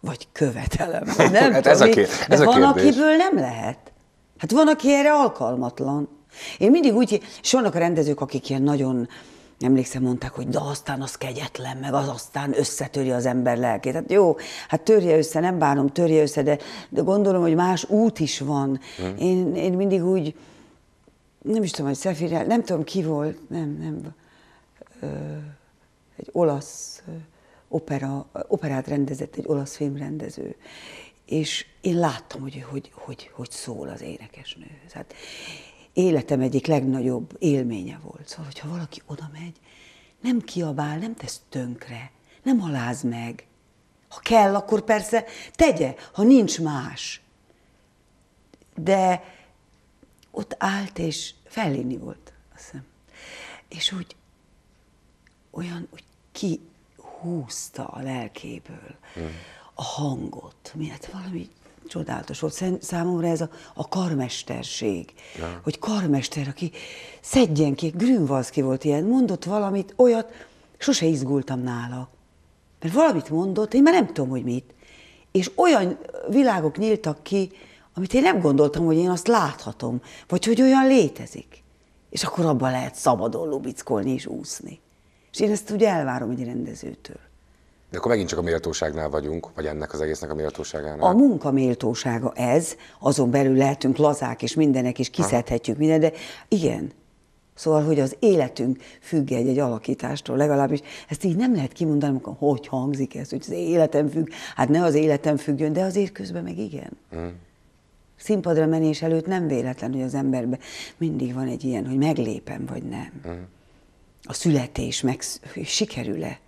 Speaker 2: Vagy követelem. Nem hát ez a, kér, ez a van, kérdés. akiből nem lehet. Hát van, aki erre alkalmatlan. Én mindig úgy, és vannak a rendezők, akik ilyen nagyon, emlékszem, mondták, hogy de aztán az kegyetlen, meg az aztán összetöri az ember lelkét. Hát jó, hát törje össze, nem bánom, törje össze, de, de gondolom, hogy más út is van. Hmm. Én, én mindig úgy, nem is tudom, hogy Szefirel, nem tudom ki volt, nem, nem egy olasz opera, operát rendezett egy olasz filmrendező, és én láttam, hogy hogy, hogy, hogy szól az énekesnő. Hát életem egyik legnagyobb élménye volt. Szóval, hogyha valaki oda megy, nem kiabál, nem tesz tönkre, nem haláz meg. Ha kell, akkor persze tegye, ha nincs más. De ott állt, és felléni volt, azt hiszem. És úgy olyan, hogy kihúzta a lelkéből hmm. a hangot. Miért hát valami csodálatos volt számomra ez a, a karmesterség. Ja. Hogy karmester, aki szedjen ki, Grünwalski volt ilyen, mondott valamit, olyat, sose izgultam nála. Mert valamit mondott, én már nem tudom, hogy mit. És olyan világok nyíltak ki, amit én nem gondoltam, hogy én azt láthatom, vagy hogy olyan létezik. És akkor abban lehet szabadon lubickolni és úszni. És én ezt úgy elvárom egy rendezőtől.
Speaker 1: De akkor megint csak a méltóságnál vagyunk, vagy ennek az egésznek a méltóságánál.
Speaker 2: A munka méltósága ez, azon belül lehetünk lazák, és mindenek is kiszedhetjük mindent, de igen. Szóval, hogy az életünk függ egy-egy alakítástól, legalábbis ezt így nem lehet kimondani, amikor hogy hangzik ez, hogy az életem függ, hát ne az életem függjön, de azért közben meg igen. Mm. Színpadra menés előtt nem véletlen, hogy az emberben mindig van egy ilyen, hogy meglépem, vagy nem. Mm a születés meg, sikerül-e,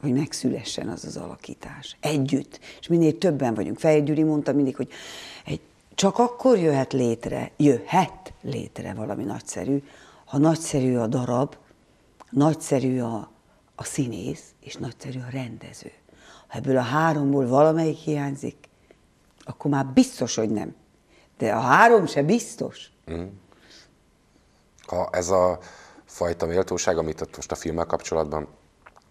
Speaker 2: hogy megszülessen az az alakítás. Együtt. És minél többen vagyunk. Fejér Gyuri mondta mindig, hogy egy, csak akkor jöhet létre, jöhet létre valami nagyszerű, ha nagyszerű a darab, nagyszerű a, a színész, és nagyszerű a rendező. Ha ebből a háromból valamelyik hiányzik, akkor már biztos, hogy nem. De a három se biztos.
Speaker 1: Mm. Ha ez a fajta méltóság, amit ott most a filmmel kapcsolatban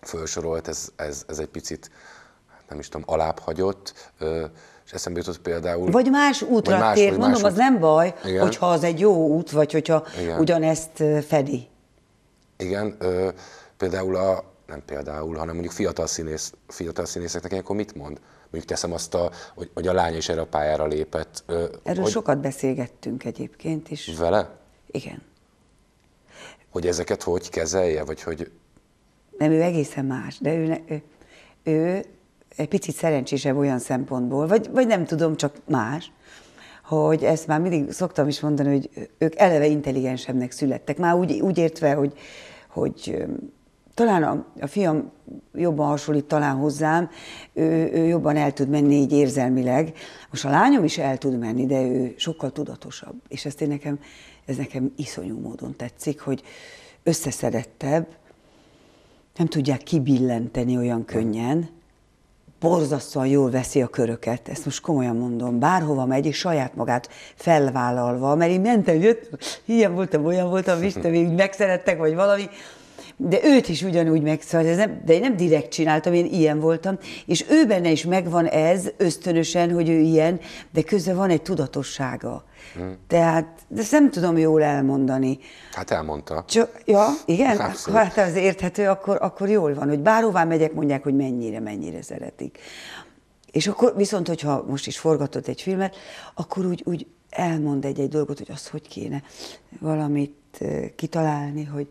Speaker 1: felsorolt, ez, ez, ez egy picit, nem is tudom, alább hagyott, és eszembe jutott például... Vagy
Speaker 2: más útra vagy más, tér, vagy mondom, más az út. nem baj, Igen. hogyha az egy jó út, vagy hogyha Igen. ugyanezt fedi.
Speaker 1: Igen, ö, például a, nem például, hanem mondjuk fiatal, színész, fiatal színészeknek ilyenkor mit mond? Mondjuk teszem azt, a, hogy, hogy a lány is erre a pályára lépett. Ö, Erről hogy... sokat
Speaker 2: beszélgettünk egyébként is. Vele? Igen
Speaker 1: hogy ezeket hogy kezelje, vagy hogy...
Speaker 2: Nem, ő egészen más, de ő, ő, ő egy picit szerencsésebb olyan szempontból, vagy, vagy nem tudom, csak más, hogy ezt már mindig szoktam is mondani, hogy ők eleve intelligensebbnek születtek. Már úgy, úgy értve, hogy, hogy talán a, a fiam jobban hasonlít talán hozzám, ő, ő jobban el tud menni így érzelmileg. Most a lányom is el tud menni, de ő sokkal tudatosabb. És ezt én nekem, ez nekem iszonyú módon tetszik, hogy összeszedettebb, nem tudják kibillenteni olyan könnyen, borzasztóan jól veszi a köröket, ezt most komolyan mondom, bárhova megy, és saját magát felvállalva, mert én mentem, jött, ilyen voltam, olyan voltam, Isten, még megszerettek, vagy valami, de őt is ugyanúgy megszállt, szóval ez nem, de én nem direkt csináltam, én ilyen voltam, és ő benne is megvan ez ösztönösen, hogy ő ilyen, de közben van egy tudatossága. Hmm. Tehát de ezt nem tudom jól elmondani. Hát elmondta. Csak, ja, igen? Abszolút. Hát az érthető, akkor, akkor jól van, hogy bárhová megyek, mondják, hogy mennyire, mennyire szeretik. És akkor viszont, hogyha most is forgatott egy filmet, akkor úgy, úgy elmond egy-egy dolgot, hogy az hogy kéne valamit eh, kitalálni, hogy,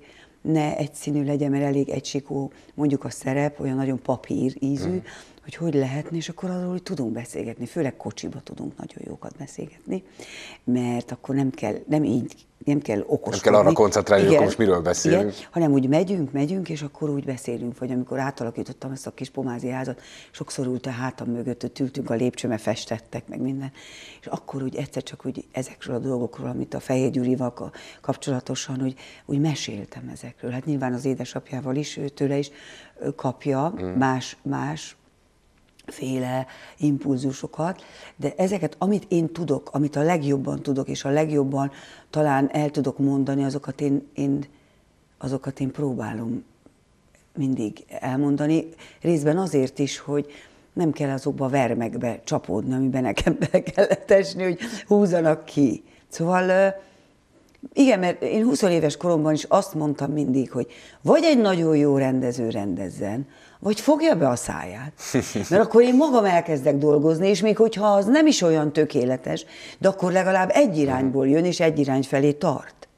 Speaker 2: ne egyszínű legyen, mert elég egysikú mondjuk a szerep, olyan nagyon papír ízű, mm hogy hogy lehetne, és akkor arról, hogy tudunk beszélgetni, főleg kocsiba tudunk nagyon jókat beszélgetni, mert akkor nem kell, nem így, nem kell okos. Nem kell arra koncentrálni, hogy most miről beszélünk. Igen, hanem úgy megyünk, megyünk, és akkor úgy beszélünk, vagy amikor átalakítottam ezt a kis pomázi házat, sokszor ült a hátam mögött, ott ültünk a mert festettek, meg minden, és akkor úgy egyszer csak úgy ezekről a dolgokról, amit a Fehér Gyurival kapcsolatosan, hogy úgy meséltem ezekről. Hát nyilván az édesapjával is, tőle is kapja hmm. más, más féle impulzusokat, de ezeket, amit én tudok, amit a legjobban tudok, és a legjobban talán el tudok mondani, azokat én, én, azokat én próbálom mindig elmondani. Részben azért is, hogy nem kell azokba vermekbe csapódni, amiben nekem be kellett esni, hogy húzanak ki. Szóval igen, mert én 20 éves koromban is azt mondtam mindig, hogy vagy egy nagyon jó rendező rendezzen, vagy fogja be a száját. Mert akkor én magam elkezdek dolgozni, és még hogyha az nem is olyan tökéletes, de akkor legalább egy mhm. irányból jön, és egy irány felé tart.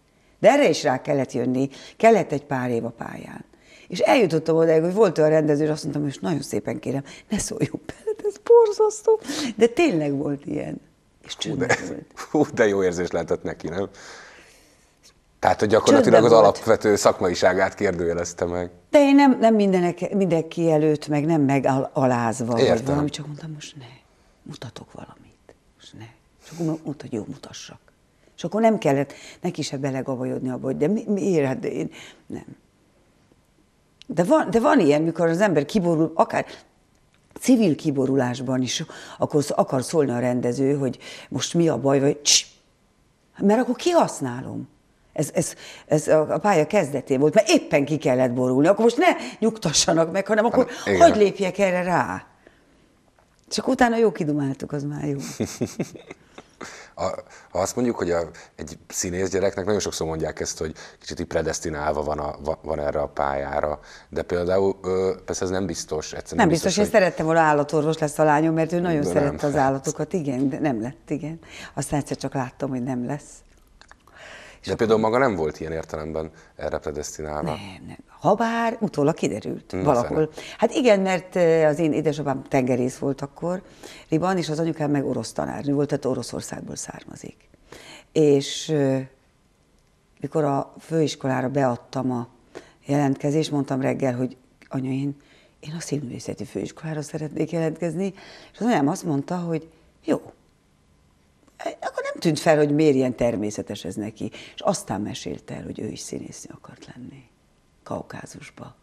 Speaker 2: De erre is rá kellett jönni, kellett egy pár év a pályán. És eljutottam oda, hogy volt olyan rendező, és azt mondtam, hogy nagyon szépen kérem, ne szóljon bele, ez borzasztó. De tényleg volt ilyen.
Speaker 1: És csönd volt. Hú, de jó érzés lehetett neki, nem? Tehát, hogy gyakorlatilag Csődbe az volt. alapvető szakmaiságát kérdőjelezte meg.
Speaker 2: De én nem, nem mindenek, mindenki előtt, meg nem megalázva, Értem. vagy valami, csak mondtam, most ne, mutatok valamit, most ne. Csak mondta, hogy jó, mutassak. És akkor nem kellett neki se belegavajodni abba, hogy de mi, miért, hát de én nem. De van, de van ilyen, mikor az ember kiborul, akár civil kiborulásban is, akkor akar szólni a rendező, hogy most mi a baj, vagy css, mert akkor kihasználom. Ez, ez, ez a pálya kezdeté volt, mert éppen ki kellett borulni. Akkor most ne nyugtassanak meg, hanem akkor hát, Igen. hagy lépjek erre rá. Csak utána jó kidumáltuk, az már jó.
Speaker 1: A, ha azt mondjuk, hogy a, egy színész gyereknek nagyon sokszor mondják ezt, hogy kicsit így predestinálva van, a, van erre a pályára, de például ö, persze ez nem biztos. Egyszerűen nem biztos, biztos hogy...
Speaker 2: én szerettem volna állatorvos lesz a lányom, mert ő nagyon de szerette nem. az állatokat, igen, de nem lett, igen. Aztán egyszer csak láttam, hogy nem lesz.
Speaker 1: És De hát például maga nem volt ilyen értelemben erre predestinálva? Nem, nem.
Speaker 2: Habár utólag kiderült Na, valahol. Fene. Hát igen, mert eh, az én édesapám tengerész volt akkor, Riban, és az anyukám meg orosz tanárnő volt, tehát Oroszországból származik. És eh, mikor a főiskolára beadtam a jelentkezést, mondtam reggel, hogy anya, én, én a színművészeti főiskolára szeretnék jelentkezni, és az anyám azt mondta, hogy jó, akkor nem tűnt fel, hogy miért ilyen természetes ez neki. És aztán mesélte el, hogy ő is színésznő akart lenni. Kaukázusba.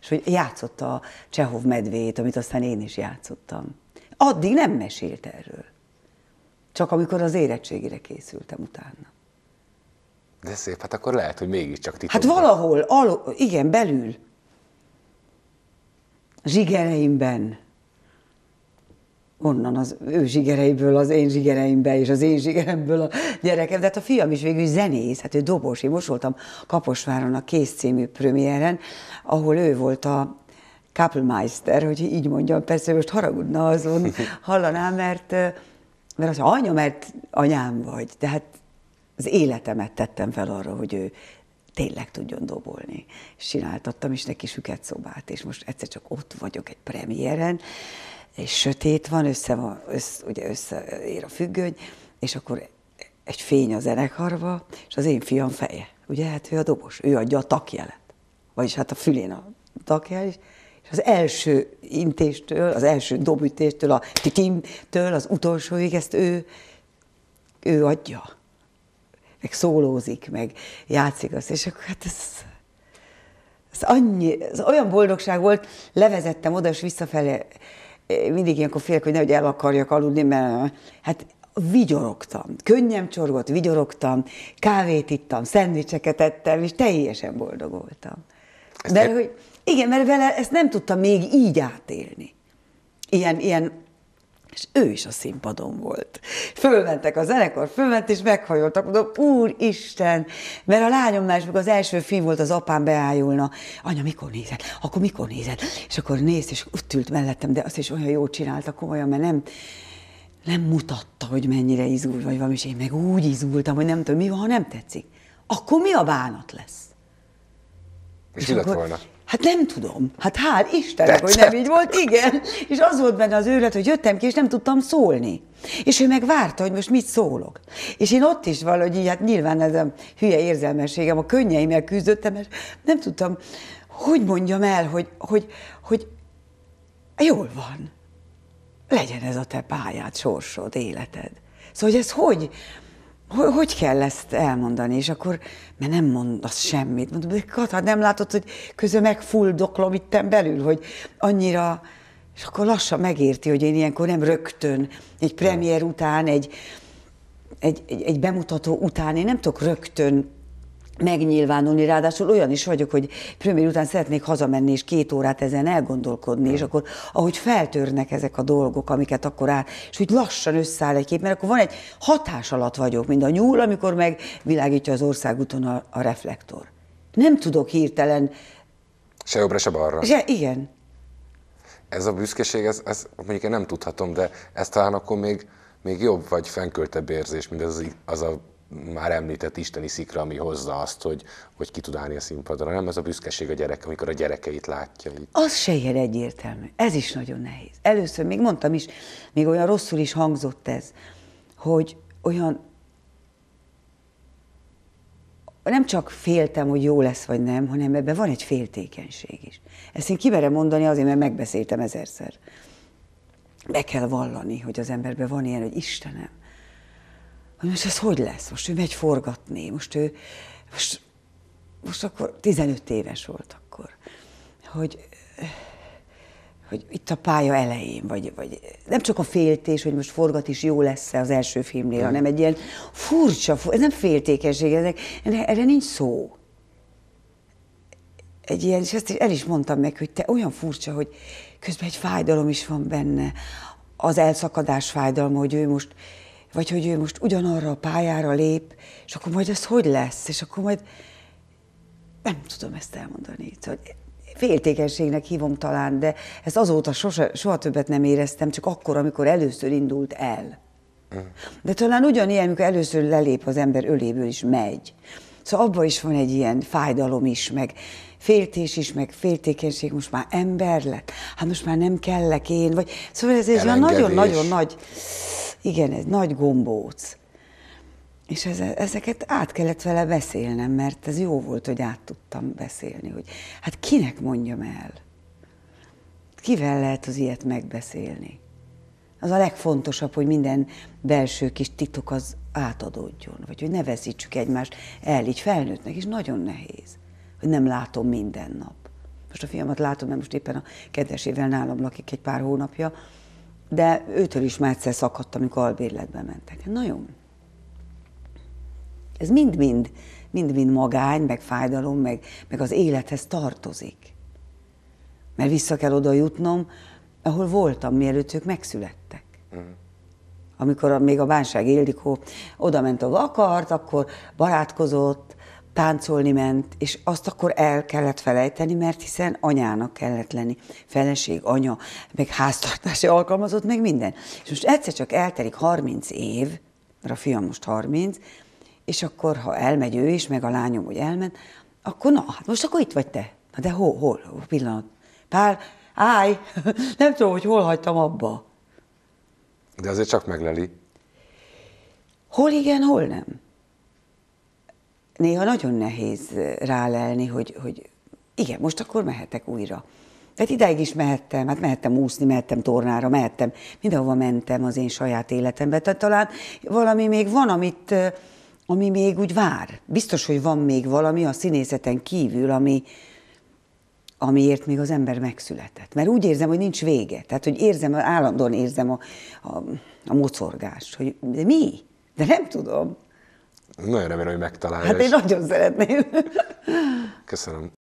Speaker 2: És hogy játszotta a Csehov medvét, amit aztán én is játszottam. Addig nem mesélt erről. Csak amikor az érettségére készültem utána.
Speaker 1: De szép, hát akkor lehet, hogy
Speaker 2: mégiscsak titokban. Hát valahol, alo- igen, belül. Zsigereimben onnan az ő zsigereiből az én zsigereimbe, és az én zsigeremből a gyerekem. De hát a fiam is végül zenész, hát ő dobos. Én most voltam Kaposváron a Kész című premiéren, ahol ő volt a Kappelmeister, hogy így mondjam, persze most haragudna azon, hallaná, mert, mert az anya, mert anyám vagy, de hát az életemet tettem fel arra, hogy ő tényleg tudjon dobolni. És csináltattam is neki süket szobát, és most egyszer csak ott vagyok egy premiéren, és sötét van, össze van, össz, ugye összeér a függöny, és akkor egy fény a zenekarba, és az én fiam feje. Ugye, hát ő a dobos, ő adja a takjelet. Vagyis hát a fülén a takjel is. És az első intéstől, az első dobütéstől, a titimtől, az utolsóig ezt ő, ő adja. Meg szólózik, meg játszik azt, és akkor hát ez, ez annyi, ez olyan boldogság volt, levezettem oda, és visszafele mindig ilyenkor félek, hogy nehogy el akarjak aludni, mert hát vigyorogtam, könnyem csorgott, vigyorogtam, kávét ittam, szendvicseket ettem, és teljesen boldog voltam. mert, e- hogy, igen, mert vele ezt nem tudtam még így átélni. Ilyen, ilyen és ő is a színpadon volt. Fölmentek a zenekar, fölment, és meghajoltak, mondom, úristen, mert a lányomnál is, az első film volt, az apám beájulna, anya, mikor nézed? Akkor mikor nézed? És akkor néz, és ott ült mellettem, de azt is olyan jól csinálta, komolyan, mert nem, nem mutatta, hogy mennyire izgul vagy valami, és én meg úgy izgultam, hogy nem tudom, mi van, ha nem tetszik. Akkor mi a bánat lesz? És, és akkor, volna. Hát nem tudom. Hát hál' Istenek, Tetszett. hogy nem így volt. Igen. És az volt benne az őrület, hogy jöttem ki, és nem tudtam szólni. És ő meg várta, hogy most mit szólok. És én ott is valahogy így, hát nyilván ez a hülye érzelmességem, a könnyeimmel küzdöttem, és nem tudtam, hogy mondjam el, hogy, hogy, hogy jól van. Legyen ez a te pályád, sorsod, életed. Szóval, hogy ez hogy? hogy kell ezt elmondani? És akkor, mert nem mondasz semmit. Mondom, Kata, nem látod, hogy közben megfulldoklom itten belül, hogy annyira... És akkor lassan megérti, hogy én ilyenkor nem rögtön, egy premier után, egy, egy, egy, egy bemutató után, én nem tudok rögtön megnyilvánulni, ráadásul olyan is vagyok, hogy prümér után szeretnék hazamenni, és két órát ezen elgondolkodni, mm. és akkor ahogy feltörnek ezek a dolgok, amiket akkor áll, és úgy lassan összeáll egy kép, mert akkor van egy hatás alatt vagyok, mint a nyúl, amikor megvilágítja az országúton a, a reflektor. Nem tudok hirtelen...
Speaker 1: Se jobbra, se balra. Se, igen. Ez a büszkeség, ez, ez mondjuk én nem tudhatom, de ez talán akkor még, még jobb vagy fenköltebb érzés, mint az, az a már említett isteni szikra, ami hozza azt, hogy, hogy ki tud állni a színpadra, nem ez a büszkeség a gyerek, amikor a gyerekeit látja Így.
Speaker 2: Az se ilyen egyértelmű, ez is nagyon nehéz. Először még mondtam is, még olyan rosszul is hangzott ez, hogy olyan nem csak féltem, hogy jó lesz vagy nem, hanem ebben van egy féltékenység is. Ezt én kimerem mondani azért, mert megbeszéltem ezerszer. Be kell vallani, hogy az emberben van ilyen, hogy Istenem, most ez hogy lesz? Most ő megy forgatni, most ő, most, most akkor 15 éves volt akkor, hogy, hogy itt a pálya elején, vagy, vagy nem csak a féltés, hogy most forgat is jó lesz-e az első filmnél, hanem egy ilyen furcsa, ez nem féltékenység, ezek, erre nincs szó. Egy ilyen, és ezt is el is mondtam meg, hogy te olyan furcsa, hogy közben egy fájdalom is van benne, az elszakadás fájdalma, hogy ő most vagy hogy ő most ugyanarra a pályára lép, és akkor majd ez hogy lesz, és akkor majd nem tudom ezt elmondani. Szóval féltékenységnek hívom talán, de ezt azóta sose, soha többet nem éreztem, csak akkor, amikor először indult el. Hm. De talán ugyanilyen, amikor először lelép az ember öléből is megy. Szóval abban is van egy ilyen fájdalom is, meg féltés is, meg féltékenység, most már ember lett, hát most már nem kellek én, vagy... Szóval ez egy nagyon-nagyon nagy igen, egy nagy gombóc. És ezeket át kellett vele beszélnem, mert ez jó volt, hogy át tudtam beszélni, hogy hát kinek mondjam el? Kivel lehet az ilyet megbeszélni? Az a legfontosabb, hogy minden belső kis titok az átadódjon, vagy hogy ne veszítsük egymást el, így felnőttnek is nagyon nehéz, hogy nem látom minden nap. Most a fiamat látom, mert most éppen a kedvesével nálam lakik egy pár hónapja, de őtől is már egyszer szakadt, amikor albérletbe mentek. Na jó. Ez mind-mind, mind-mind magány, meg fájdalom, meg, meg az élethez tartozik. Mert vissza kell oda jutnom, ahol voltam, mielőtt ők megszülettek. Uh-huh. Amikor még a bánság éldikó oda ment, ahol akart, akkor barátkozott, táncolni ment, és azt akkor el kellett felejteni, mert hiszen anyának kellett lenni. Feleség, anya, meg háztartási alkalmazott, meg minden. És most egyszer csak elterik 30 év, mert a fiam most 30, és akkor, ha elmegy ő is, meg a lányom, hogy elment, akkor na, hát most akkor itt vagy te. Na de hol, hol, hol pillanat? Pál, állj! Nem tudom, hogy hol hagytam abba.
Speaker 1: De azért csak megleli.
Speaker 2: Hol igen, hol nem néha nagyon nehéz rálelni, hogy, hogy igen, most akkor mehetek újra. Tehát idáig is mehettem, hát mehettem úszni, mehettem tornára, mehettem, mindenhova mentem az én saját életembe. Tehát talán valami még van, amit, ami még úgy vár. Biztos, hogy van még valami a színészeten kívül, ami, amiért még az ember megszületett. Mert úgy érzem, hogy nincs vége. Tehát, hogy érzem, állandóan érzem a, a, a mocorgást, hogy de mi? De nem tudom. Nagyon remélem, hogy megtalálja. Hát én nagyon szeretném. Köszönöm.